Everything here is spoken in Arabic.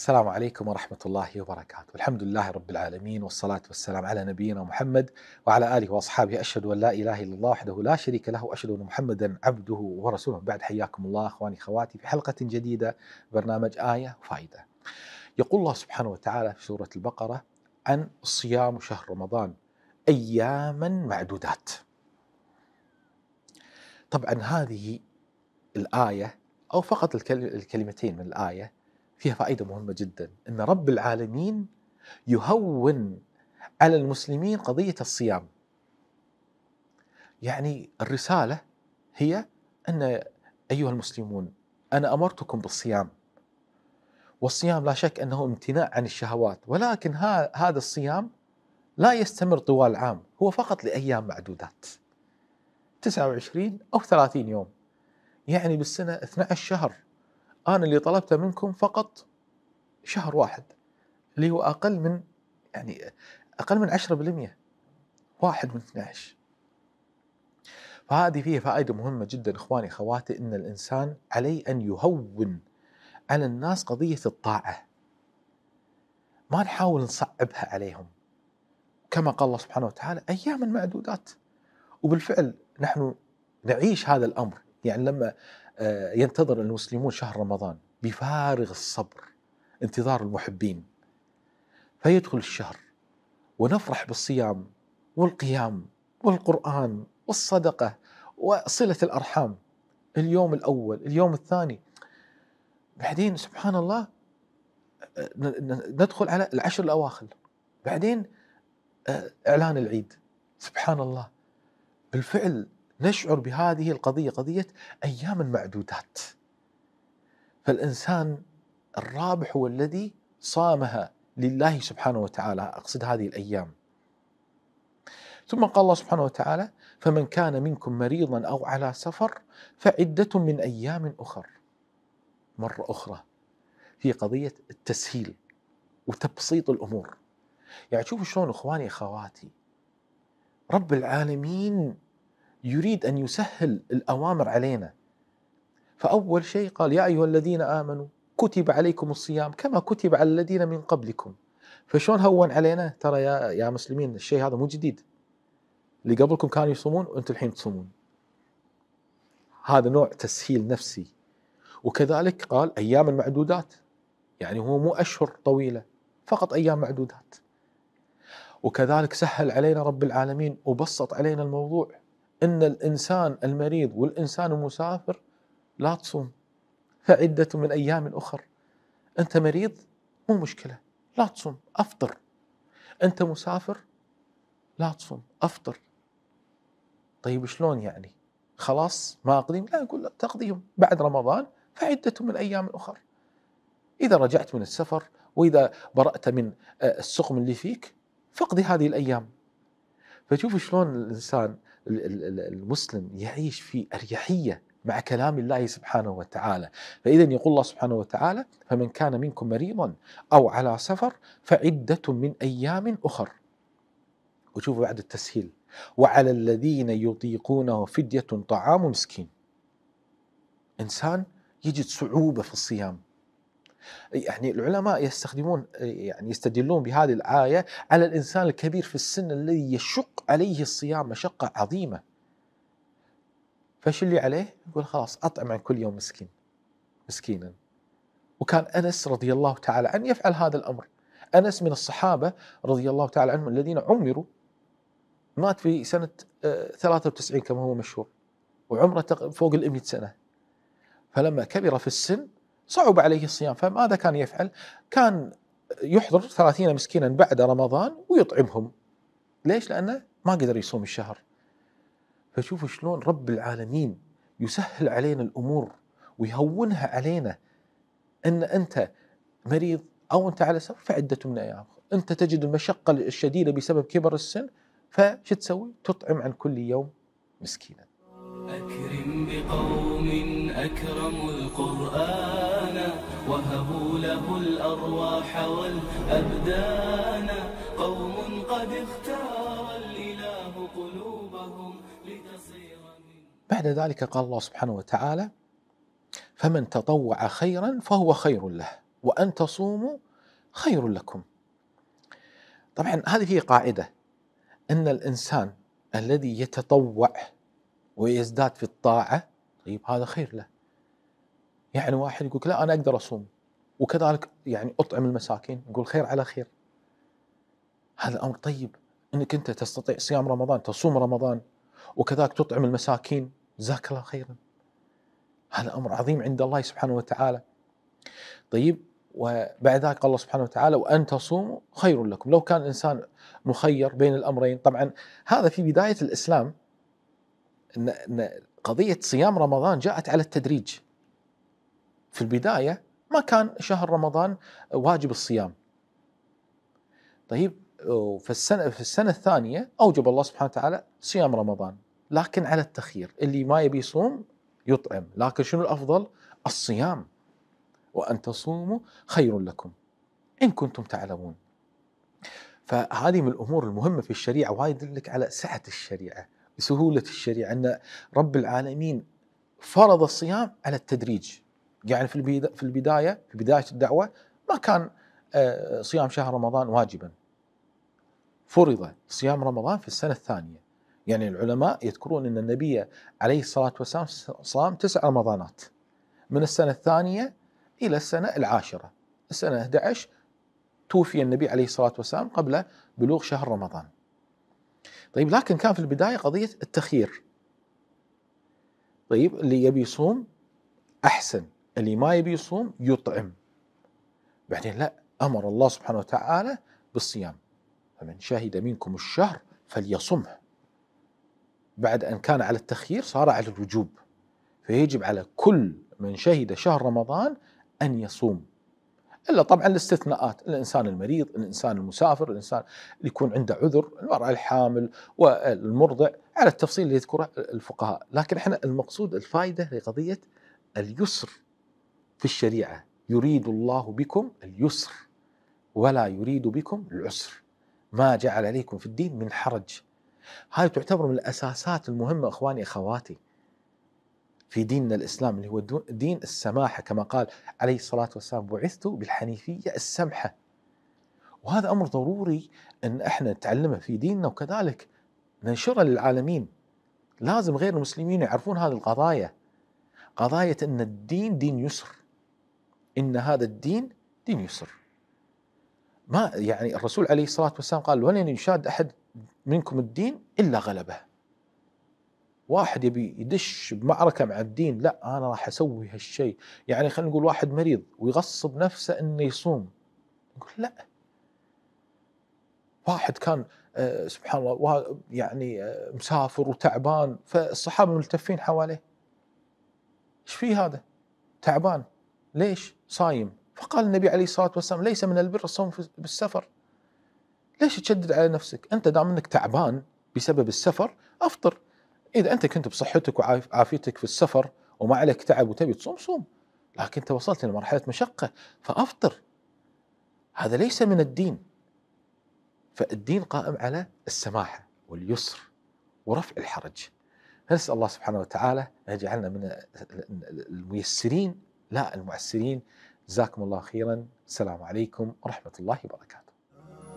السلام عليكم ورحمة الله وبركاته الحمد لله رب العالمين والصلاة والسلام على نبينا محمد وعلى آله وأصحابه أشهد أن لا إله إلا الله وحده لا شريك له وأشهد أن محمدا عبده ورسوله بعد حياكم الله أخواني خواتي في حلقة جديدة برنامج آية فائدة. يقول الله سبحانه وتعالى في سورة البقرة عن صيام شهر رمضان أياما معدودات طبعا هذه الآية أو فقط الكلمتين من الآية فيها فائده مهمه جدا ان رب العالمين يهون على المسلمين قضيه الصيام. يعني الرساله هي ان ايها المسلمون انا امرتكم بالصيام. والصيام لا شك انه امتناع عن الشهوات، ولكن هذا الصيام لا يستمر طوال العام، هو فقط لايام معدودات. 29 او 30 يوم. يعني بالسنه 12 شهر انا اللي طلبته منكم فقط شهر واحد اللي هو اقل من يعني اقل من 10% واحد من 12 فهذه فيها فائده مهمه جدا اخواني اخواتي ان الانسان عليه ان يهون على الناس قضيه الطاعه ما نحاول نصعبها عليهم كما قال الله سبحانه وتعالى اياما معدودات وبالفعل نحن نعيش هذا الامر يعني لما آه، ينتظر المسلمون شهر رمضان بفارغ الصبر انتظار المحبين فيدخل الشهر ونفرح بالصيام والقيام والقرآن والصدقة وصلة الأرحام اليوم الأول اليوم الثاني بعدين سبحان الله آه، ندخل على العشر الأواخر بعدين آه، إعلان العيد سبحان الله بالفعل نشعر بهذه القضية قضية أيام معدودات فالإنسان الرابح هو الذي صامها لله سبحانه وتعالى أقصد هذه الأيام ثم قال الله سبحانه وتعالى فمن كان منكم مريضا أو على سفر فعدة من أيام أخر مرة أخرى في قضية التسهيل وتبسيط الأمور يعني شوفوا شلون إخواني أخواتي رب العالمين يريد ان يسهل الاوامر علينا فاول شيء قال يا ايها الذين امنوا كتب عليكم الصيام كما كتب على الذين من قبلكم فشلون هون علينا ترى يا يا مسلمين الشيء هذا مو جديد اللي قبلكم كانوا يصومون وانتم الحين تصومون هذا نوع تسهيل نفسي وكذلك قال ايام معدودات يعني هو مو اشهر طويله فقط ايام معدودات وكذلك سهل علينا رب العالمين وبسط علينا الموضوع ان الانسان المريض والانسان المسافر لا تصوم فعده من ايام اخر انت مريض مو مشكله لا تصوم افطر انت مسافر لا تصوم افطر طيب شلون يعني خلاص ما اقضيهم لا يقول تقضيهم بعد رمضان فعده من ايام اخر اذا رجعت من السفر واذا برات من آه، السقم اللي فيك فاقضي هذه الايام فشوف شلون الانسان المسلم يعيش في اريحيه مع كلام الله سبحانه وتعالى فإذا يقول الله سبحانه وتعالى فمن كان منكم مريضا أو على سفر فعدة من أيام أخر وشوفوا بعد التسهيل وعلى الذين يطيقونه فدية طعام مسكين إنسان يجد صعوبة في الصيام يعني العلماء يستخدمون يعني يستدلون بهذه الآية على الإنسان الكبير في السن الذي يشق عليه الصيام مشقة عظيمة فش اللي عليه؟ يقول خلاص أطعم عن كل يوم مسكين مسكينا وكان أنس رضي الله تعالى عنه يفعل هذا الأمر أنس من الصحابة رضي الله تعالى عنهم الذين عمروا مات في سنة 93 آه، كما هو مشهور وعمره فوق ال 100 سنة فلما كبر في السن صعب عليه الصيام فماذا كان يفعل؟ كان يحضر ثلاثين مسكينا بعد رمضان ويطعمهم ليش؟ لأنه ما قدر يصوم الشهر فشوفوا شلون رب العالمين يسهل علينا الأمور ويهونها علينا أن أنت مريض أو أنت على سفر فعدة من أيام أنت تجد المشقة الشديدة بسبب كبر السن فشو تسوي؟ تطعم عن كل يوم مسكينا أكرم بقوم أكرموا القرآن وهبوا له الأرواح والأبدان قوم قد اختار الإله قلوبهم لتصير بعد ذلك قال الله سبحانه وتعالى فمن تطوع خيرا فهو خير له وأن تصوموا خير لكم طبعا هذه هي قاعدة أن الإنسان الذي يتطوع ويزداد في الطاعة طيب هذا خير له يعني واحد يقول لا انا اقدر اصوم وكذلك يعني اطعم المساكين نقول خير على خير هذا امر طيب انك انت تستطيع صيام رمضان تصوم رمضان وكذلك تطعم المساكين جزاك الله خيرا هذا امر عظيم عند الله سبحانه وتعالى طيب وبعد ذلك الله سبحانه وتعالى وان تصوموا خير لكم لو كان الانسان مخير بين الامرين طبعا هذا في بدايه الاسلام ان قضيه صيام رمضان جاءت على التدريج في البداية ما كان شهر رمضان واجب الصيام طيب في السنة في السنة الثانية أوجب الله سبحانه وتعالى صيام رمضان لكن على التخيير اللي ما يبي يصوم يطعم لكن شنو الأفضل الصيام وأن تصوموا خير لكم إن كنتم تعلمون فهذه من الأمور المهمة في الشريعة وايد يدلك على سعة الشريعة سهولة الشريعة أن رب العالمين فرض الصيام على التدريج يعني في في البدايه في بدايه الدعوه ما كان آه، صيام شهر رمضان واجبا فرض صيام رمضان في السنه الثانيه يعني العلماء يذكرون ان النبي عليه الصلاه والسلام صام تسع رمضانات من السنه الثانيه الى السنه العاشره السنه 11 توفي النبي عليه الصلاه والسلام قبل بلوغ شهر رمضان طيب لكن كان في البدايه قضيه التخيير طيب اللي يبي يصوم احسن اللي ما يبي يصوم يطعم بعدين لا امر الله سبحانه وتعالى بالصيام فمن شهد منكم الشهر فليصمه بعد ان كان على التخيير صار على الوجوب فيجب على كل من شهد شهر رمضان ان يصوم الا طبعا الاستثناءات الانسان المريض الانسان المسافر الانسان اللي يكون عنده عذر المراه الحامل والمرضع على التفصيل اللي يذكره الفقهاء لكن احنا المقصود الفائده لقضيه اليسر في الشريعة يريد الله بكم اليسر ولا يريد بكم العسر ما جعل عليكم في الدين من حرج هاي تعتبر من الأساسات المهمة إخواني أخواتي في ديننا الإسلام اللي هو دين السماحة كما قال عليه الصلاة والسلام بعثت بالحنيفية السمحة وهذا أمر ضروري أن إحنا نتعلمه في ديننا وكذلك ننشره للعالمين لازم غير المسلمين يعرفون هذه القضايا قضايا أن الدين دين يسر إن هذا الدين دين يسر ما يعني الرسول عليه الصلاة والسلام قال ولن يشاد أحد منكم الدين إلا غلبه واحد يبي يدش بمعركة مع الدين لا أنا راح أسوي هالشيء يعني خلينا نقول واحد مريض ويغصب نفسه أنه يصوم نقول لا واحد كان آه، سبحان الله يعني آه، مسافر وتعبان فالصحابة ملتفين حواليه ايش في هذا تعبان ليش صايم فقال النبي عليه الصلاة والسلام ليس من البر الصوم بالسفر ليش تشدد على نفسك أنت دام أنك تعبان بسبب السفر أفطر إذا أنت كنت بصحتك وعافيتك في السفر وما عليك تعب وتبي تصوم صوم لكن أنت وصلت إلى مرحلة مشقة فأفطر هذا ليس من الدين فالدين قائم على السماحة واليسر ورفع الحرج نسأل الله سبحانه وتعالى أن يجعلنا من الميسرين لا المعسرين جزاكم الله خيرا السلام عليكم ورحمة الله وبركاته